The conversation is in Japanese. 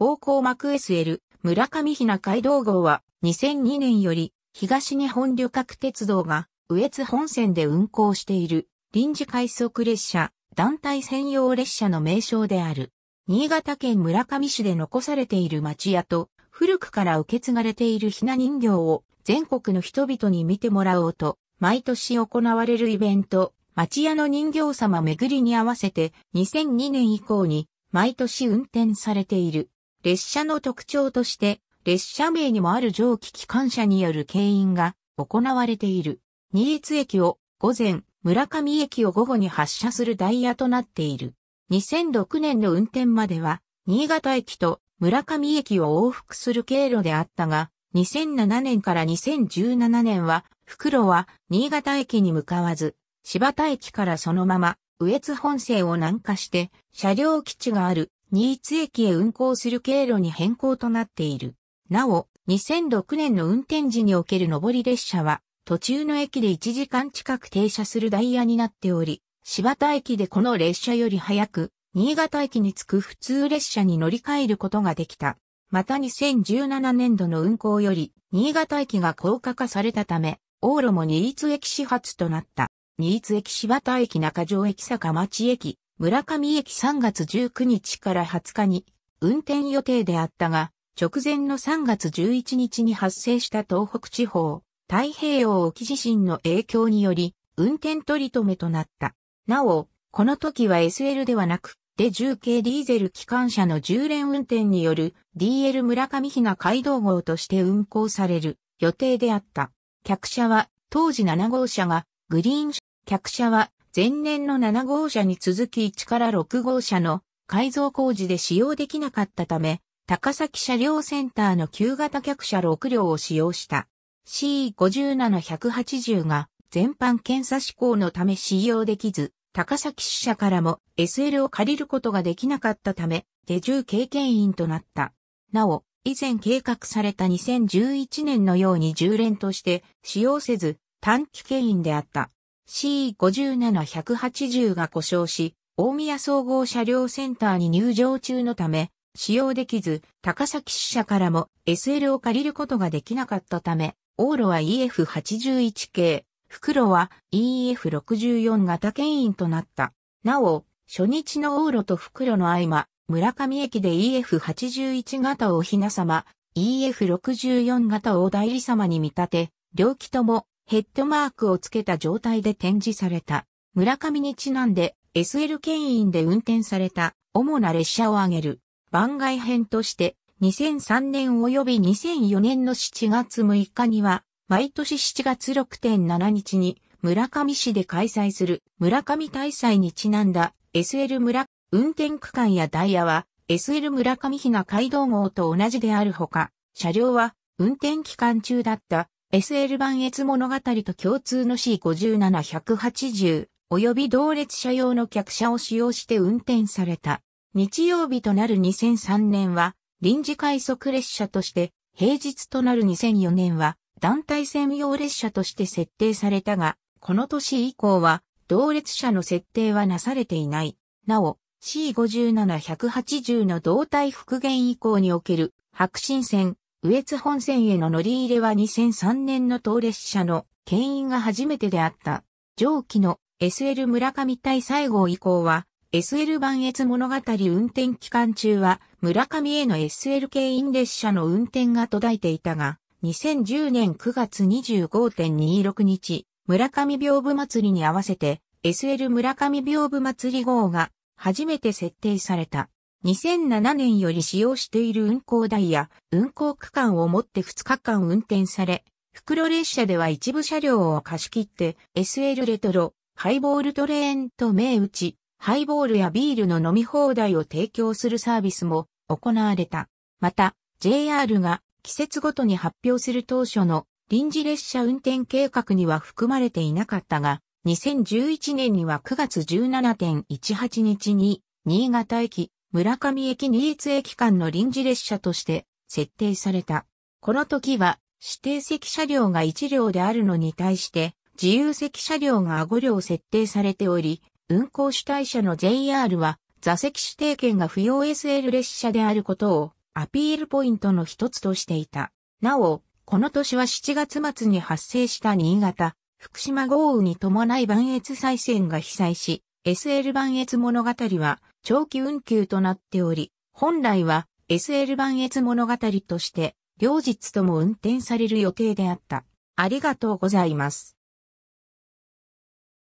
方向幕 SL 村上ひな街道号は2002年より東日本旅客鉄道が羽越本線で運行している臨時快速列車団体専用列車の名称である。新潟県村上市で残されている町屋と古くから受け継がれているひな人形を全国の人々に見てもらおうと毎年行われるイベント町屋の人形様巡りに合わせて2002年以降に毎年運転されている。列車の特徴として、列車名にもある蒸気機関車による牽引が行われている。新津駅を午前、村上駅を午後に発車するダイヤとなっている。2006年の運転までは、新潟駅と村上駅を往復する経路であったが、2007年から2017年は、袋は新潟駅に向かわず、柴田駅からそのまま、羽越本線を南下して、車両基地がある新津駅へ運行する経路に変更となっている。なお、2006年の運転時における上り列車は、途中の駅で1時間近く停車するダイヤになっており、柴田駅でこの列車より早く、新潟駅に着く普通列車に乗り換えることができた。また2017年度の運行より、新潟駅が高架化されたため、往路も新津駅始発となった。新津駅柴田駅中条駅坂町駅、村上駅3月19日から20日に運転予定であったが、直前の3月11日に発生した東北地方、太平洋沖地震の影響により、運転取り留めとなった。なお、この時は SL ではなく、で10系ディーゼル機関車の重連運転による DL 村上比奈街道号として運行される予定であった。客車は当時7号車がグリーン、客車は前年の7号車に続き1から6号車の改造工事で使用できなかったため、高崎車両センターの旧型客車6両を使用した C57180 が全般検査施行のため使用できず、高崎支社からも SL を借りることができなかったため、手重経験員となった。なお、以前計画された2011年のように10連として使用せず短期経員であった。C57180 が故障し、大宮総合車両センターに入場中のため、使用できず、高崎支社からも SL を借りることができなかったため、往路は EF81 系、袋は EF64 型牽引となった。なお、初日の往路と袋の合間、村上駅で EF81 型をおひな様、EF64 型をお代理様に見立て、両機ともヘッドマークをつけた状態で展示された。村上にちなんで SL 牽引で運転された主な列車を挙げる番外編として2003年及び2004年の7月6日には毎年7月6.7日に村上市で開催する村上大祭にちなんだ SL 村運転区間やダイヤは SL 村上比が街道号と同じであるほか車両は運転期間中だった SL 版越物語と共通の C57180 及び同列車用の客車を使用して運転された。日曜日となる2003年は臨時快速列車として、平日となる2004年は団体専用列車として設定されたが、この年以降は同列車の設定はなされていない。なお、C57180 の動体復元以降における白新線、上越本線への乗り入れは2003年の当列車の牽引が初めてであった。上記の SL 村上対西郷以降は、SL 版越物語運転期間中は、村上への SL 牽引列車の運転が途絶えていたが、2010年9月25.26日、村上屏風祭りに合わせて、SL 村上屏風祭り号が初めて設定された。2007年より使用している運行台や運行区間をもって2日間運転され、袋列車では一部車両を貸し切って SL レトロ、ハイボールトレーンと銘打ち、ハイボールやビールの飲み放題を提供するサービスも行われた。また、JR が季節ごとに発表する当初の臨時列車運転計画には含まれていなかったが、2011年には9月17.18日に新潟駅、村上駅新津駅間の臨時列車として設定された。この時は指定席車両が1両であるのに対して自由席車両が5両設定されており、運行主体者の JR は座席指定券が不要 SL 列車であることをアピールポイントの一つとしていた。なお、この年は7月末に発生した新潟、福島豪雨に伴い万越再線が被災し、SL 万越物語は長期運休となっており、本来は SL 版越物語として、両日とも運転される予定であった。ありがとうございます。